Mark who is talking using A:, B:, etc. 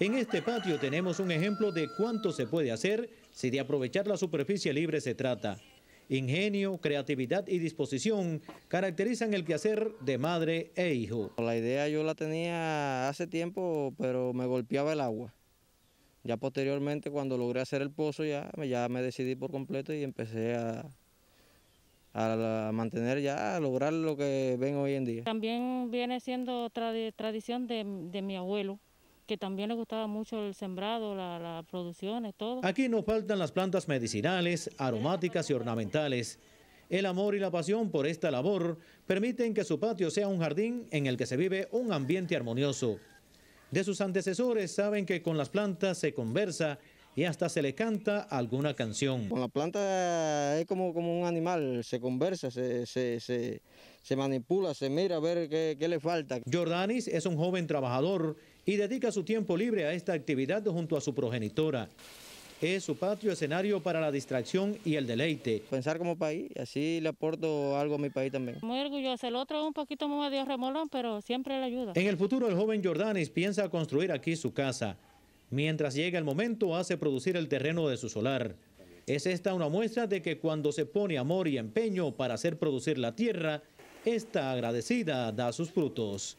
A: En este patio tenemos un ejemplo de cuánto se puede hacer si de aprovechar la superficie libre se trata. Ingenio, creatividad y disposición caracterizan el quehacer de madre e hijo. La idea yo la tenía hace tiempo,
B: pero me golpeaba el agua. Ya posteriormente, cuando logré hacer el pozo, ya, ya me decidí por completo y empecé a, mantener ya, a lograr
C: lo que ven hoy en día.
D: También viene siendo tradición de mi abuelo que también le gustaba mucho el sembrado, las la producciones, todo.
C: Aquí no faltan las plantas
A: medicinales, aromáticas y ornamentales. El amor y la pasión por esta labor permiten que su patio sea un jardín en el que se vive un ambiente armonioso. De sus antecesores saben que con las plantas se conversa y hasta se le canta alguna canción. Con
B: la planta es como, como un animal, se conversa, se,
A: manipula, se mira a ver qué, le falta. Jordanis es un joven trabajador y
C: dedica su tiempo libre a esta actividad junto a su progenitora es su patio escenario para la distracción y el deleite. Pensar como país, así le aporto algo a mi país también.
D: Muy orgulloso, el otro es un poquito más de remolón, pero siempre le ayuda. En el
C: futuro el joven Jordanis piensa
A: construir aquí su casa. Mientras llega el momento, hace producir el terreno de su solar. Es esta una muestra de que cuando se pone amor y empeño para hacer producir la tierra, esta agradecida da sus frutos.